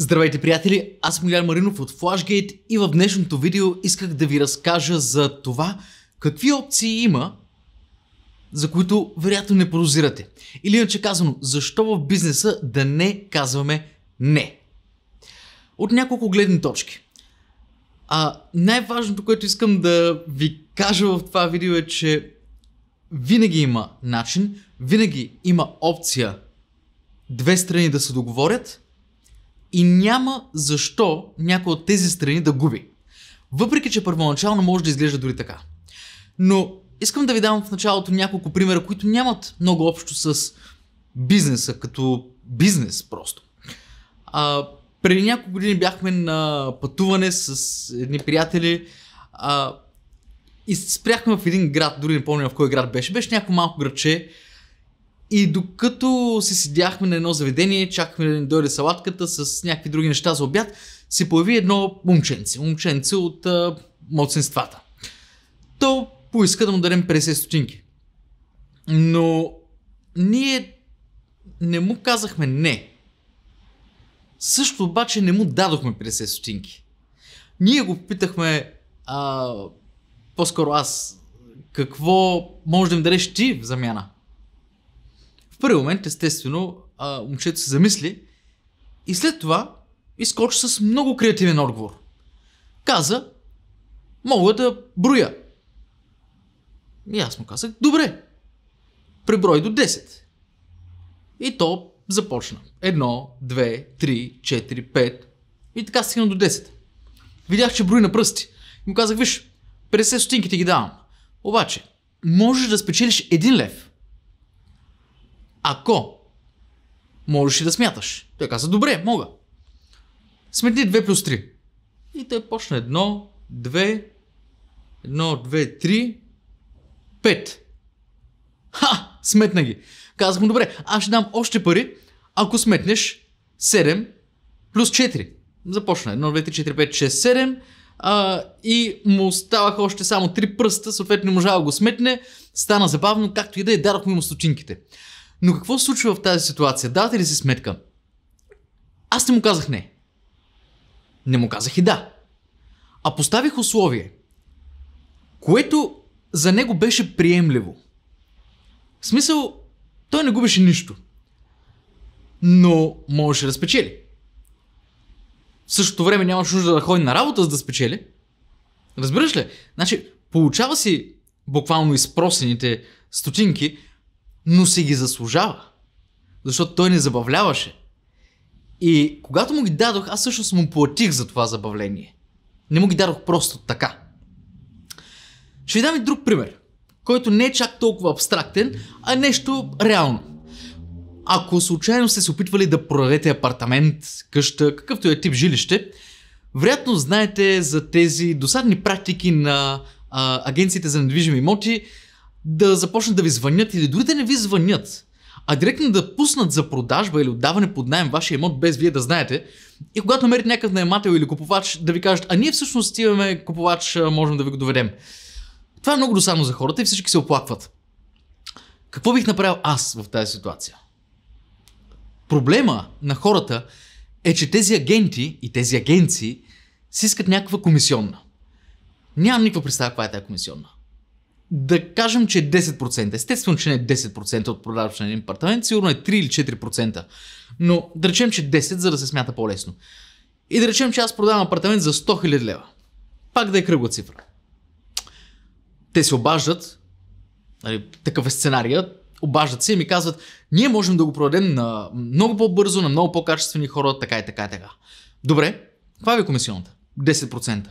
Здравейте, приятели! Аз съм Милян Маринов от Flashgate и в днешното видео исках да ви разкажа за това какви опции има, за които вероятно не подозирате. Или иначе казано, защо в бизнеса да не казваме не? От няколко гледни точки. А най-важното, което искам да ви кажа в това видео е, че винаги има начин, винаги има опция две страни да се договорят – и няма защо някой от тези страни да губи. Въпреки, че първоначално може да изглежда дори така. Но искам да ви дам в началото няколко примера, които нямат много общо с бизнеса, като бизнес просто. А, преди няколко години бяхме на пътуване с едни приятели а, и спряхме в един град, дори не помня в кой град беше. Беше някакво малко градче, и докато си седяхме на едно заведение, чакахме да ни дойде салатката с някакви други неща за обяд, се появи едно момченце. Момченце от а, младсенствата. То поиска да му дадем 50 стотинки. Но ние не му казахме не. Също обаче не му дадохме 50 стотинки. Ние го питахме а, по-скоро аз, какво може да им дадеш ти в замяна? първи момент, естествено, а, момчето се замисли и след това изкочи с много креативен отговор. Каза, мога да броя. И аз му казах, добре, преброй до 10. И то започна. Едно, две, три, четири, пет. И така стигна до 10. Видях, че брои на пръсти. И му казах, виж, 50 стотинки ти ги давам. Обаче, можеш да спечелиш един лев. Ако можеш и да смяташ. Той каза, добре, мога. Сметни 2 плюс 3. И той почна 1, 2, 1, 2, 3, 5. Ха! Сметна ги. Казах му, добре, аз ще дам още пари, ако сметнеш 7 плюс 4. Започна 1, 2, 3, 4, 5, 6, 7 а, и му оставаха още само три пръста, съответно не можа да го сметне, стана забавно, както и да е, дадох му стотинките. Но какво се случва в тази ситуация? Давате ли си сметка? Аз не му казах не. Не му казах и да. А поставих условие, което за него беше приемливо. В смисъл, той не губеше нищо. Но можеше да спечели. В същото време нямаше нужда да ходи на работа, за да спечели. Разбираш ли? Значи, получава си буквално изпросените стотинки, но се ги заслужава. Защото той не забавляваше. И когато му ги дадох, аз също му платих за това забавление. Не му ги дадох просто така. Ще ви дам и друг пример, който не е чак толкова абстрактен, а нещо реално. Ако случайно сте се опитвали да продадете апартамент, къща, какъвто е тип жилище, вероятно знаете за тези досадни практики на а, агенциите за недвижими имоти, да започнат да ви звънят или дори да не ви звънят, а директно да пуснат за продажба или отдаване под найем вашия имот без вие да знаете. И когато намерите някакъв наемател или купувач, да ви кажат, а ние всъщност имаме купувач, можем да ви го доведем. Това е много досадно за хората и всички се оплакват. Какво бих направил аз в тази ситуация? Проблема на хората е, че тези агенти и тези агенции си искат някаква комисионна. Нямам никаква представа каква е тази комисионна да кажем, че е 10%. Естествено, че не е 10% от продажбата на един апартамент, сигурно е 3 или 4%. Но да речем, че 10, е за да се смята по-лесно. И да речем, че аз продавам апартамент за 100 000 лева. Пак да е кръгла цифра. Те се обаждат, нали, такъв е сценария, обаждат се и ми казват, ние можем да го продадем на много по-бързо, на много по-качествени хора, така и така и така. Добре, каква ви е комисионата? 10%.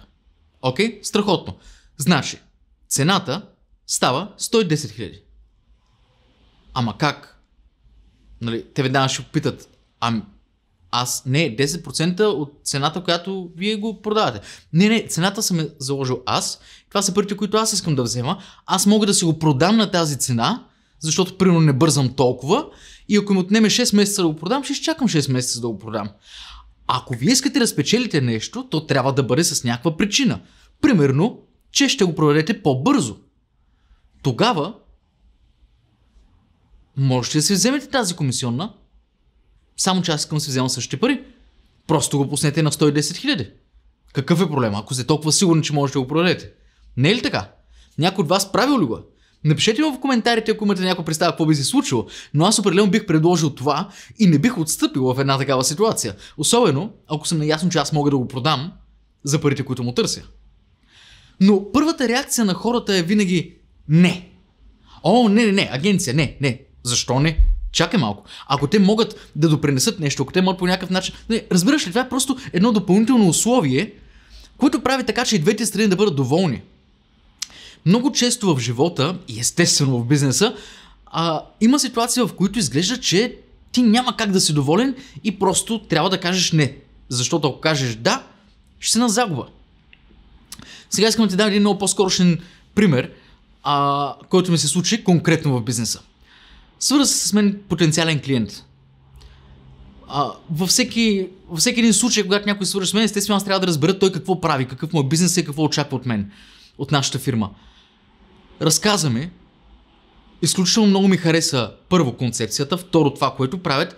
Окей, страхотно. Значи, цената става 110 хиляди. Ама как? Нали, те веднага ще опитат, ами аз не, 10% от цената, която вие го продавате. Не, не, цената съм е заложил аз. Това са парите, които аз искам да взема. Аз мога да си го продам на тази цена, защото примерно не бързам толкова и ако ми отнеме 6 месеца да го продам, ще изчакам 6 месеца да го продам. Ако вие искате да спечелите нещо, то трябва да бъде с някаква причина. Примерно, че ще го продадете по-бързо тогава можете да си вземете тази комисионна, само че аз искам да си взема същите пари. Просто го пуснете на 110 хиляди. Какъв е проблема, ако сте толкова сигурни, че можете да го продадете? Не е ли така? Някой от вас правил ли го? Напишете ми в коментарите, ако имате някаква представа какво би се случило, но аз определено бих предложил това и не бих отстъпил в една такава ситуация. Особено, ако съм наясно, че аз мога да го продам за парите, които му търся. Но първата реакция на хората е винаги не. О, не, не, не, агенция, не, не. Защо не? Чакай малко. Ако те могат да допренесат нещо, ако те могат по някакъв начин. Не, разбираш ли, това е просто едно допълнително условие, което прави така, че и двете страни да бъдат доволни. Много често в живота и естествено в бизнеса а, има ситуации, в които изглежда, че ти няма как да си доволен и просто трябва да кажеш не. Защото ако кажеш да, ще си на загуба. Сега искам да ти дам един много по-скорошен пример – а, който ми се случи конкретно в бизнеса. Свърза се с мен потенциален клиент. А, във, всеки, във всеки един случай, когато някой свърши с мен, естествено аз трябва да разбера той какво прави, какъв му е бизнес и какво очаква от мен, от нашата фирма. Разказа ми, изключително много ми хареса първо концепцията, второ това, което правят,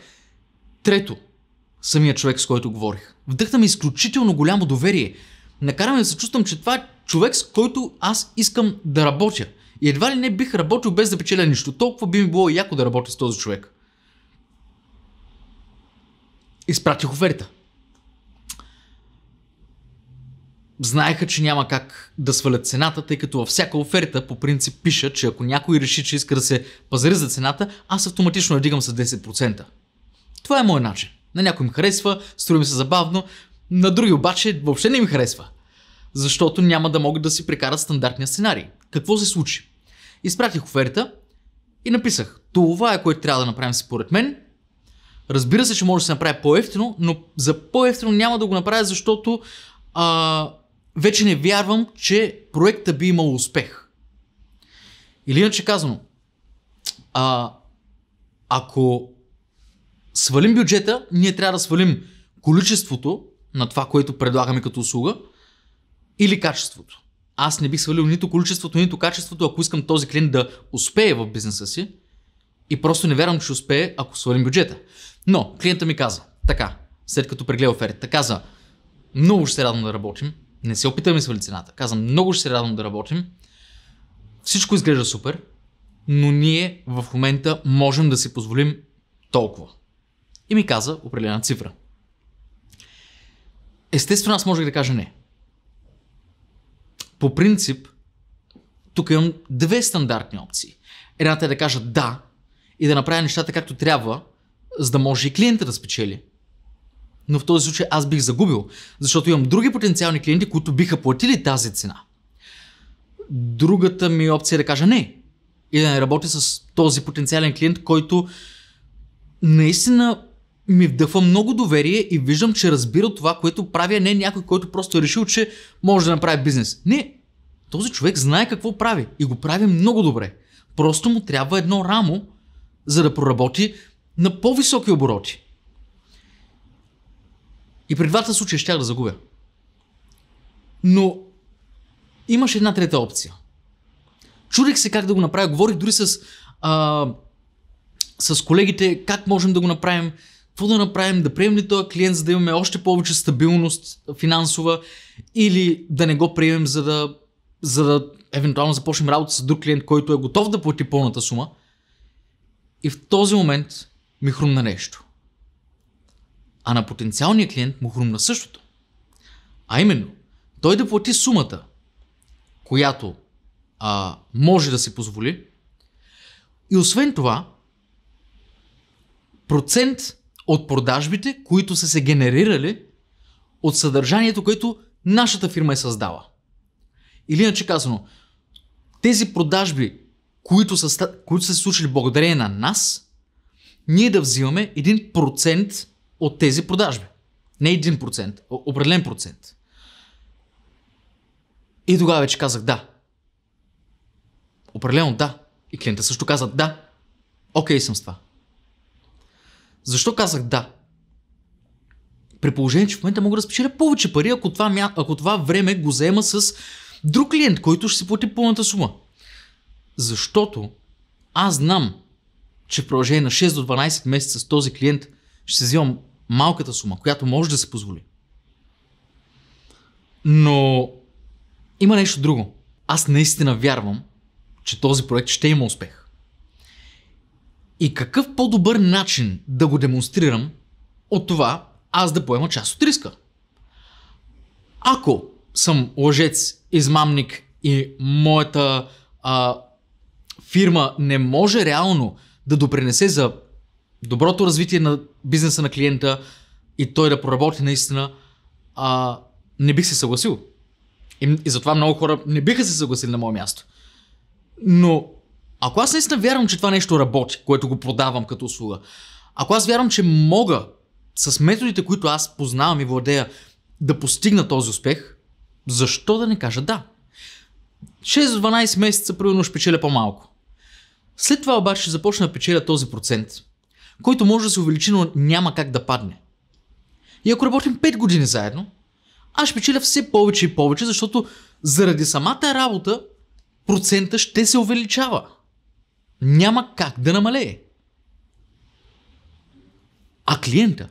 трето самия човек, с който говорих. Вдъхна ми изключително голямо доверие. Накараме да се чувствам, че това е човек, с който аз искам да работя. И едва ли не бих работил без да печеля нищо. Толкова би ми било яко да работя с този човек. Изпратих оферта. Знаеха, че няма как да свалят цената, тъй като във всяка оферта по принцип пиша, че ако някой реши, че иска да се пазари за цената, аз автоматично я дигам с 10%. Това е моят начин. На някой им харесва, ми се забавно, на други обаче въобще не им харесва защото няма да могат да си прекарат стандартния сценарий. Какво се случи? Изпратих оферта и написах, това е което трябва да направим според мен. Разбира се, че може да се направи по-ефтино, но за по-ефтино няма да го направя, защото а, вече не вярвам, че проекта би имал успех. Или иначе казано, а, ако свалим бюджета, ние трябва да свалим количеството на това, което предлагаме като услуга – или качеството. Аз не бих свалил нито количеството, нито качеството, ако искам този клиент да успее в бизнеса си. И просто не вярвам, че успее, ако свалим бюджета. Но клиента ми каза, така, след като прегледа офертата, каза, много ще се радвам да работим. Не се опитаме свали цената. Каза, много ще се радвам да работим. Всичко изглежда супер, но ние в момента можем да си позволим толкова. И ми каза определена цифра. Естествено, аз можех да кажа не по принцип, тук имам две стандартни опции. Едната е да кажа да и да направя нещата както трябва, за да може и клиента да спечели. Но в този случай аз бих загубил, защото имам други потенциални клиенти, които биха платили тази цена. Другата ми опция е да кажа не и да не работя с този потенциален клиент, който наистина ми вдъхва много доверие и виждам, че разбира това, което правя, не някой, който просто е решил, че може да направи бизнес. Не, този човек знае какво прави и го прави много добре. Просто му трябва едно рамо, за да проработи на по-високи обороти. И при двата случая щях да загубя. Но имаш една трета опция. Чудих се как да го направя. Говорих дори с, а, с колегите как можем да го направим какво да направим, да приемем ли този клиент, за да имаме още повече стабилност финансова или да не го приемем, за да, за да евентуално започнем работа с друг клиент, който е готов да плати пълната сума. И в този момент ми хрумна нещо. А на потенциалния клиент му хрумна същото. А именно, той да плати сумата, която а, може да си позволи. И освен това, процент от продажбите, които са се генерирали от съдържанието, което нашата фирма е създала. Или иначе казано, тези продажби, които са, които са се случили благодарение на нас, ние да взимаме един процент от тези продажби. Не един процент, определен процент. И тогава вече казах да. Определено да. И клиента също каза да. Окей okay, съм с това. Защо казах да? При положение, че в момента мога да спечеля повече пари, ако това, ако това време го взема с друг клиент, който ще си плати пълната сума. Защото аз знам, че в продължение на 6 до 12 месеца с този клиент ще се взимам малката сума, която може да се позволи. Но има нещо друго. Аз наистина вярвам, че този проект ще има успех. И какъв по-добър начин да го демонстрирам от това аз да поема част от риска? Ако съм лъжец, измамник и моята а, фирма не може реално да допринесе за доброто развитие на бизнеса на клиента и той да проработи наистина, а, не бих се съгласил. И, и затова много хора не биха се съгласили на мое място. Но ако аз наистина вярвам, че това нещо работи, което го продавам като услуга, ако аз вярвам, че мога с методите, които аз познавам и владея, да постигна този успех, защо да не кажа да? 6-12 месеца, примерно, ще печеля по-малко. След това обаче ще започна да печеля този процент, който може да се увеличи, но няма как да падне. И ако работим 5 години заедно, аз ще печеля все повече и повече, защото заради самата работа процента ще се увеличава няма как да намалее. А клиента?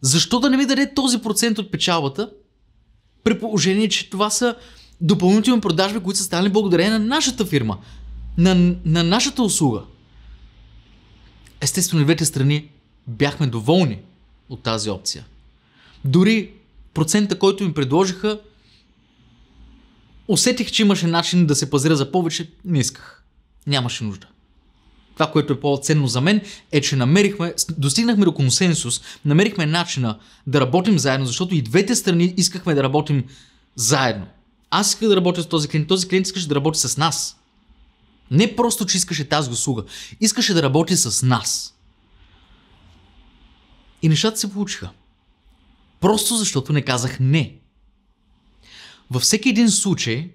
Защо да не ми даде този процент от печалбата, при положение, че това са допълнителни продажби, които са станали благодарение на нашата фирма, на, на нашата услуга? Естествено, двете страни бяхме доволни от тази опция. Дори процента, който ми предложиха, усетих, че имаше начин да се пазира за повече, не исках. Нямаше нужда това, което е по-ценно за мен, е, че намерихме, достигнахме до консенсус, намерихме начина да работим заедно, защото и двете страни искахме да работим заедно. Аз исках да работя с този клиент, този клиент искаше да работи с нас. Не просто, че искаше тази услуга, искаше да работи с нас. И нещата се получиха. Просто защото не казах не. Във всеки един случай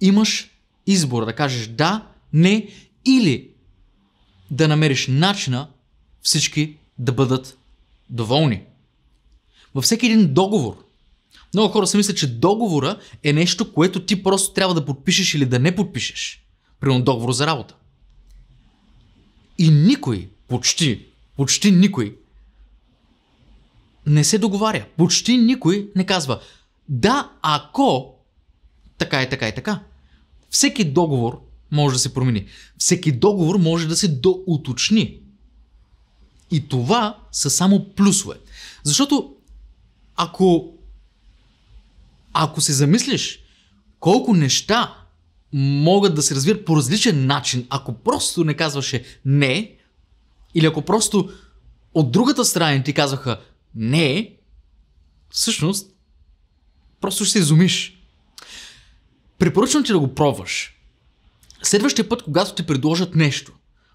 имаш избор да кажеш да, не или да намериш начина всички да бъдат доволни. Във всеки един договор, много хора се мислят, че договора е нещо, което ти просто трябва да подпишеш или да не подпишеш. Примерно договор за работа. И никой, почти, почти никой не се договаря. Почти никой не казва да, ако така и така и така. Всеки договор може да се промени. Всеки договор може да се доуточни. И това са само плюсове. Защото ако, ако се замислиш колко неща могат да се развият по различен начин, ако просто не казваше не, или ако просто от другата страна ти казваха не, всъщност просто ще се изумиш. Препоръчвам ти да го пробваш. Следващия път, когато ти предложат нещо,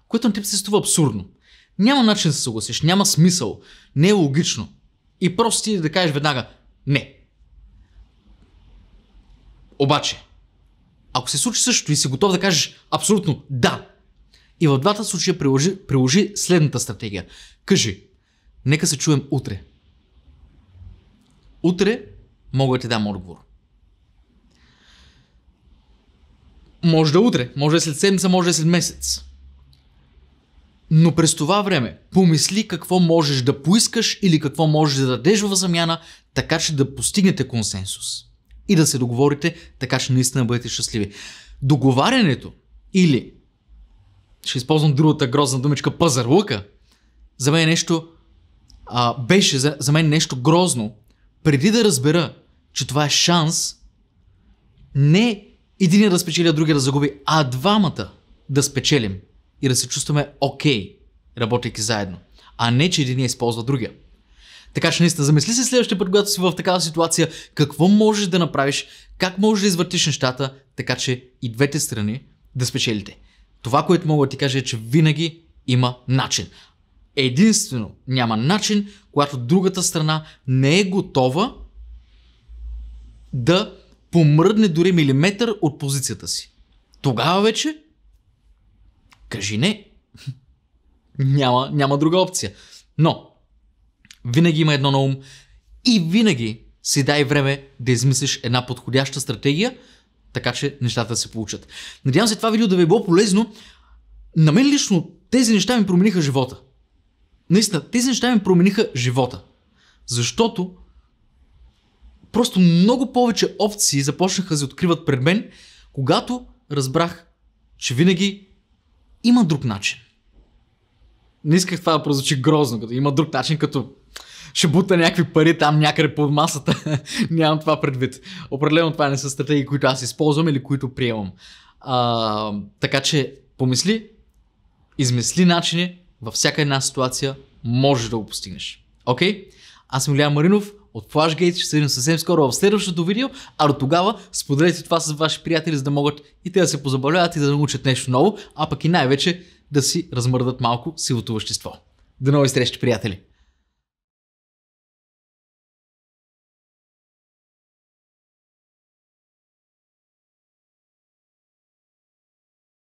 което на теб се струва абсурдно, няма начин да се съгласиш, няма смисъл, не е логично. И просто ти да кажеш веднага не. Обаче, ако се случи същото и си готов да кажеш абсолютно да, и в двата случая приложи, приложи следната стратегия. Кажи, нека се чуем утре. Утре мога да ти дам отговор. Може да утре, може след седмица, може след месец. Но през това време помисли какво можеш да поискаш или какво можеш да дадеш в замяна, така че да постигнете консенсус. И да се договорите, така че наистина бъдете щастливи. Договарянето или, ще използвам другата грозна думичка, пазарлука. за мен е нещо, а, беше за, за мен нещо грозно, преди да разбера, че това е шанс, не един да спечели, другия да загуби, а двамата да спечелим и да се чувстваме окей, okay, работейки заедно, а не че един използва другия. Така че наистина, замисли се следващия път, когато си в такава ситуация, какво можеш да направиш, как можеш да извъртиш нещата, така че и двете страни да спечелите. Това, което мога да ти кажа е, че винаги има начин. Единствено няма начин, когато другата страна не е готова да помръдне дори милиметър от позицията си. Тогава вече кажи не. Няма, няма друга опция. Но, винаги има едно на ум и винаги си дай време да измислиш една подходяща стратегия, така че нещата се получат. Надявам се това видео да ви е било полезно. На мен лично тези неща ми промениха живота. Наистина, тези неща ми промениха живота. Защото Просто много повече опции започнаха да се откриват пред мен, когато разбрах, че винаги има друг начин. Не исках това да прозвучи грозно, като има друг начин, като ще бута някакви пари там някъде под масата. Нямам това предвид. Определено това не са стратегии, които аз използвам или които приемам. А, така че помисли, измисли начини във всяка една ситуация можеш да го постигнеш. Окей? Okay? Аз съм Илья Маринов, от Flashgate. Ще се видим съвсем скоро в следващото видео, а до тогава споделете това с ваши приятели, за да могат и те да се позабавляват и да научат нещо ново, а пък и най-вече да си размърдат малко силото вещество. До нови срещи, приятели!